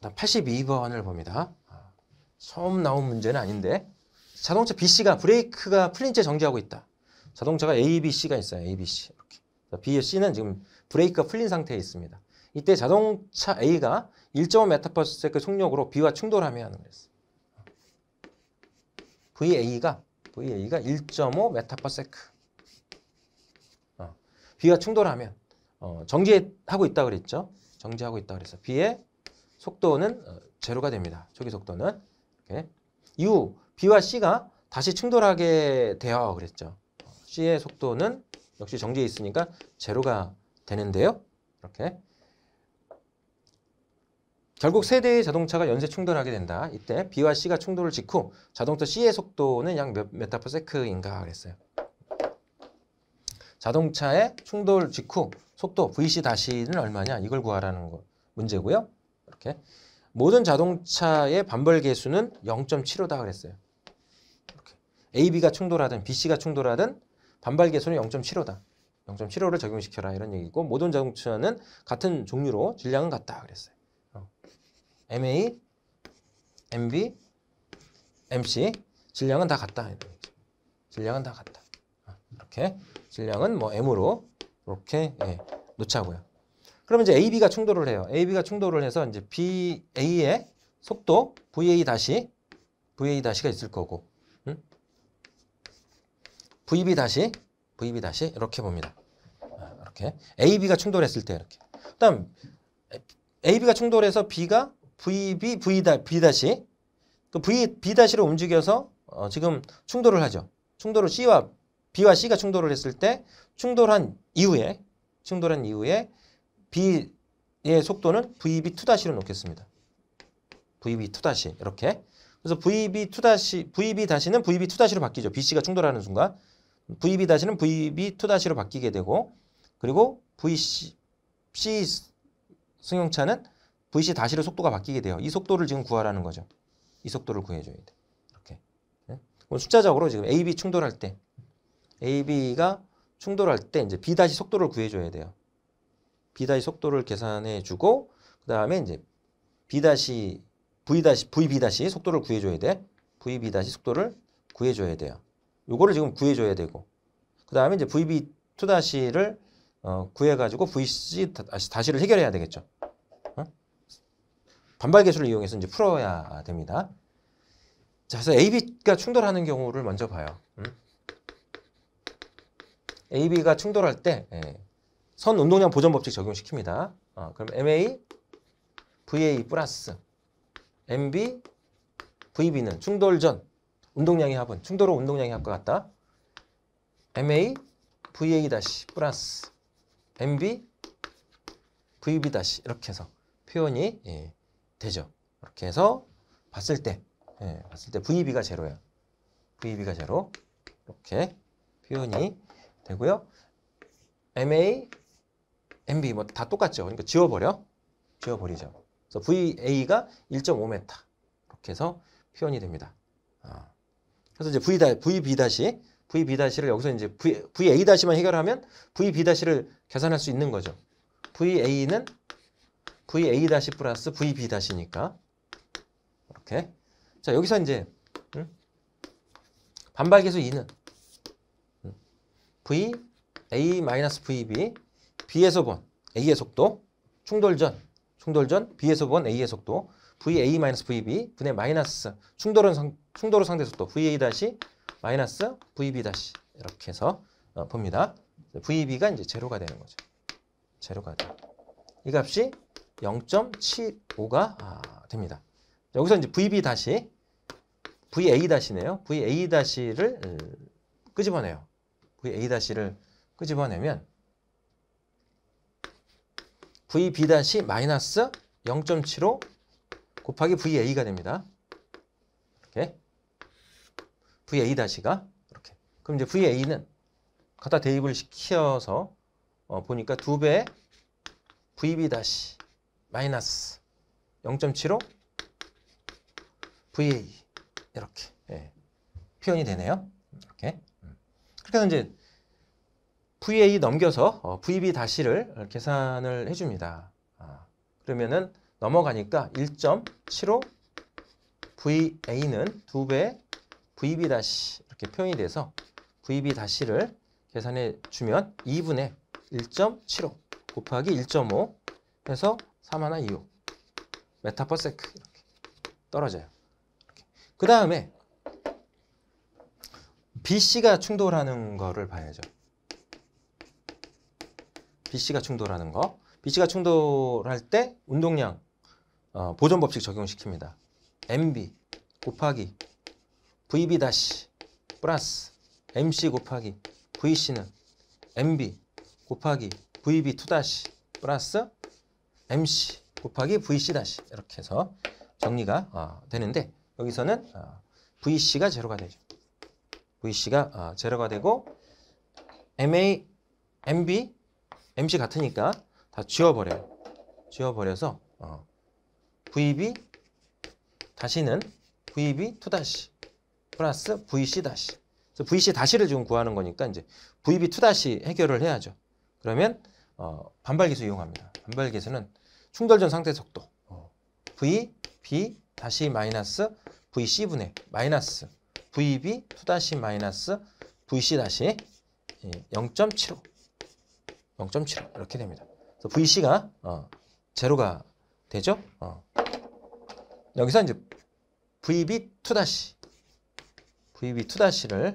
82번을 봅니다. 처음 나온 문제는 아닌데 자동차 BC가 브레이크가 풀린 채 정지하고 있다. 자동차가 A, B, C가 있어요. A, B, C 이렇게. B, C는 지금 브레이크가 풀린 상태에 있습니다. 이때 자동차 A가 1.5m/s 속력으로 B와 충돌하면 그랬어요. VA가 VA가 1.5m/s 어, B와 충돌하면 어, 정지하고 있다 그랬죠. 정지하고 있다 그랬어. B의 속도는 어, 제로가 됩니다. 초기 속도는. 이렇게. U, B와 C가 다시 충돌하게 되어 그랬죠. C의 속도는 역시 정지에 있으니까 제로가 되는데요. 이렇게. 결국 세대의 자동차가 연쇄 충돌하게 된다. 이때 B와 C가 충돌을 직후 자동차 C의 속도는 약몇타퍼세크인가 그랬어요. 자동차의 충돌 직후 속도 VC 다시는 얼마냐 이걸 구하라는 거 문제고요. 이렇게 모든 자동차의 반벌 개수는 0.75다 그랬어요. AB가 충돌하든 BC가 충돌하든 반발 개수는 0.75다. 0.75를 적용시켜라 이런 얘기고 모든 자동차는 같은 종류로 질량은 같다 그랬어요. 어. MA, MB, MC 질량은 다 같다. 질량은 다 같다. 어. 이렇게 질량은 뭐 M으로 이렇게 예, 놓자고요. 그러면 이제 AB가 충돌을 해요. AB가 충돌을 해서 이제 BA의 속도 VA 다시 VA 다시가 있을 거고 음? VB 다시 VB 다시 이렇게 봅니다. 아, 이렇게 AB가 충돌했을 때 이렇게. 그다음 AB가 충돌해서 B가 VB V B 다시 그 V B 다시로 움직여서 어, 지금 충돌을 하죠. 충돌을 C와 B와 C가 충돌을 했을 때 충돌한 이후에 충돌한 이후에 B의 속도는 VB2-로 다시 놓겠습니다. VB2- 다시 이렇게. 그래서 VB2- VB-는 VB2-로 바뀌죠. BC가 충돌하는 순간. VB-는 VB2-로 바뀌게 되고 그리고 VC C 승용차는 VC-로 다시 속도가 바뀌게 돼요. 이 속도를 지금 구하라는 거죠. 이 속도를 구해줘야 돼. 이렇게. 네? 숫자적으로 지금 AB 충돌할 때 AB가 충돌할 때 이제 B 다시 속도를 구해줘야 돼요. b 속도를 계산해 주고 그다음에 이제 b 다시 v 다시 vb 다시 속도를 구해 줘야 돼. vb 다시 속도를 구해 줘야 돼요. 요거를 지금 구해 줘야 되고. 그다음에 이제 vb 2 다시를 어, 구해 가지고 vc 다시, 를 해결해야 되겠죠. 어? 반발 계수를 이용해서 이제 풀어야 됩니다. 자, 그래서 AB가 충돌하는 경우를 먼저 봐요. 음? AB가 충돌할 때 예. 선 운동량 보존 법칙 적용시킵니다. 어, 그럼 MA, VA 플러스 MB, VB는 충돌 전 운동량의 합은 충돌로 운동량의 합과 같다. MA, VA 플러스 MB, VB 이렇게 해서 표현이 예, 되죠. 이렇게 해서 봤을 때 예, 봤을 때 VB가 제로야. VB가 제로 이렇게 표현이 되고요. MA, MB 뭐 다 똑같죠. 그러니까 지워버려. 지워버리죠. 그래서 VA가 1.5m 이렇게 해서 표현이 됩니다. 아. 그래서 이제 V 다 VB 다시 VB 다시를 여기서 이제 v, VA 다시만 해결하면 VB 다시를 계산할 수 있는 거죠. VA는 VA 다시 플러스 VB 다시니까 이렇게 자 여기서 이제 음? 반발계수 2는 VA 마이너스 VB B에서 본 A의 속도, 충돌전, 충돌전 B에서 본 A의 속도, VA 마이너스 VB 분의 마이너스 충돌은 상, 충돌은 상대 속도 VA 다시 마이너 VB 다시 이렇게 해서 어, 봅니다. VB가 이제 제로가 되는 거죠. 제로가 돼. 이 값이 0.75가 아, 됩니다. 여기서 이제 VB 다시 VA 다시네요. VA 다시를 어, 끄집어내요. VA 다시를 끄집어내면 VB 다시 마이너스 0.75 곱하기 VA가 됩니다. 이렇게 VA 다시가 이렇게. 그럼 이제 VA는 갖다 대입을 시켜서 어, 보니까 두 배 VB 다시 마이너스 0.75 VA 이렇게 예. 표현이 되네요. 이렇게. 음. 그렇서 이제 VA 넘겨서 어, VB 다시를 계산을 해줍니다. 아, 그러면은 넘어가니까 1.75 VA는 2배 VB 다시 이렇게 표현이 돼서 VB 다시를 계산해 주면 2분의 1.75 곱하기 1.5 해서 4 하나 2호 메타퍼세크 이렇게 떨어져요. 그 다음에 BC가 충돌하는 거를 봐야죠. BC가 충돌하는 거. BC가 충돌할 때 운동량 어, 보존 법칙 적용시킵니다. MB 곱하기 VB 다시 플러스 MC 곱하기 VC는 MB 곱하기 VB 2 다시 플러스 MC 곱하기 VC 다시 이렇게 해서 정리가 어, 되는데 여기서는 어, VC가 제로가 되죠. VC가 어, 제로가 되고 MA, MB MC 같으니까 다 지워버려요. 지워버려서 어, VB 다시는 VB 투 다시 플러스 VC 다시 VC 다시를 지금 구하는 거니까 이제 VB 투 다시 해결을 해야죠. 그러면 어, 반발기수 이용합니다. 반발기수는 충돌전 상태 속도 어. VB 다시 마이너스 VC 분의 마이너스 VB 투 다시 마이너스 VC 다시 0.75 예, 0.75 이렇게 됩니다. 그래서 VC가 어, 제로가 되죠. 어. 여기서 이제 VB 2- VB 2-를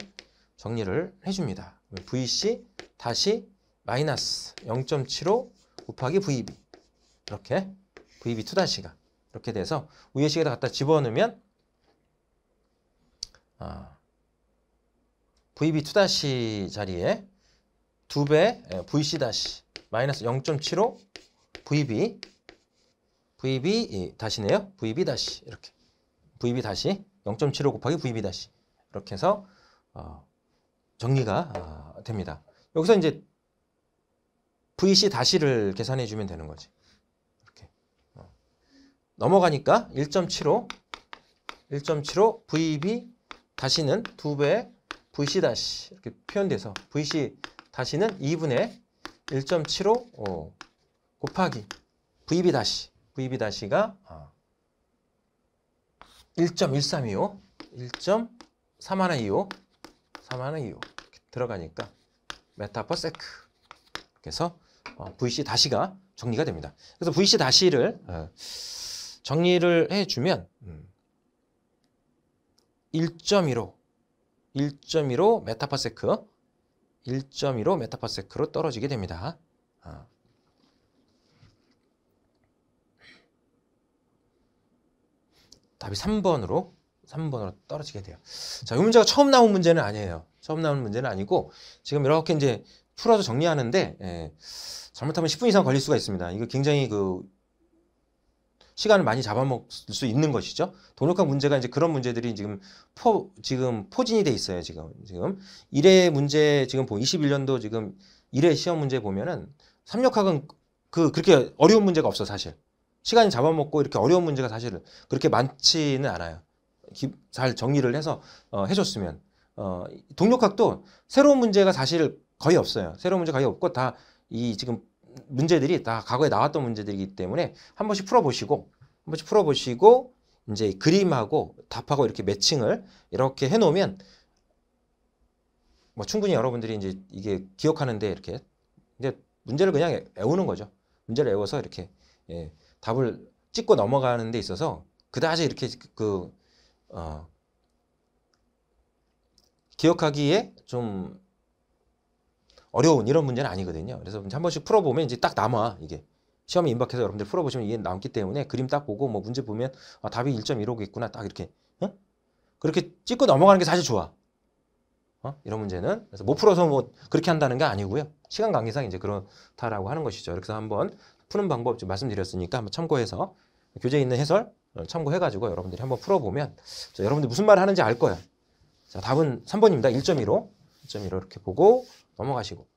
정리를 해줍니다. VC 다시 마이너스 0.75 곱하기 VB 이렇게 VB 2-가 이렇게 돼서 우회식에다 갖다 집어넣으면 어, VB 2- 자리에 2배 예, VC 다시 마이너스 0.75 VB VB 예, 다시네요. VB 다시 이렇게 VB 다시 0.75 곱하기 VB 다시 이렇게 해서 어, 정리가 어, 됩니다. 여기서 이제 VC 다시를 계산해 주면 되는 거지. 이렇게 어. 넘어가니까 1.75 1.75 VB 다시는 2배 VC 다시 이렇게 표현돼서 VC 다시는 2분의 1.75 어, 곱하기 VB 다시 VB 다시가 어, 1.1325 1.3125 3125 들어가니까 메타퍼 세크 그래서 어, VC 다시가 정리가 됩니다. 그래서 VC 다시를 어, 정리를 해주면 음. 1.15 1.15 메타퍼세크 1 2로 메타파세크로 떨어지게 됩니다. 아. 답이 3번으로 3번으로 떨어지게 돼요. 자, 이 문제가 처음 나온 문제는 아니에요. 처음 나온 문제는 아니고 지금 이렇게 이제 풀어서 정리하는데 예, 잘못하면 10분 이상 걸릴 수가 있습니다. 이거 굉장히 그 시간을 많이 잡아먹을 수 있는 것이죠. 돈독학 문제가 이제 그런 문제들이 지금 포, 지금 포진이 돼 있어요. 지금, 지금. 1회 문제 지금 21년도 지금 1회 시험 문제 보면은 삼력학은 그, 그렇게 어려운 문제가 없어, 사실. 시간이 잡아먹고 이렇게 어려운 문제가 사실은 그렇게 많지는 않아요. 잘 정리를 해서 어, 해줬으면. 어, 동력학도 새로운 문제가 사실 거의 없어요. 새로운 문제 거의 없고 다 이 지금 문제들이 다 과거에 나왔던 문제들이기 때문에 한 번씩 풀어보시고 한 번씩 풀어보시고 이제 그림하고 답하고 이렇게 매칭을 이렇게 해놓으면 뭐 충분히 여러분들이 이제 이게 기억하는데 이렇게 근데 문제를 그냥 외우는 거죠. 문제를 외워서 이렇게 예, 답을 찍고 넘어가는 데 있어서 그다지 이렇게 그, 그 어, 기억하기에 좀 어려운 이런 문제는 아니거든요. 그래서 한 번씩 풀어보면 이제 딱 남아 이게 시험에 임박해서 여러분들 풀어보시면 이게 남기 때문에 그림 딱 보고 뭐 문제 보면 아, 답이 1.15겠구나 딱 이렇게 응? 그렇게 찍고 넘어가는 게 사실 좋아. 어? 이런 문제는 그래서 못 풀어서 뭐 그렇게 한다는 게 아니고요. 시간 관계상 이제 그렇다라고 하는 것이죠. 그래서 한번 푸는 방법 좀 말씀드렸으니까 한번 참고해서 교재에 있는 해설 참고해가지고 여러분들이 한번 풀어보면 여러분들 무슨 말을 하는지 알 거예요. 자, 답은 3번입니다. 1.15. 1.15 이렇게 보고 넘어가시고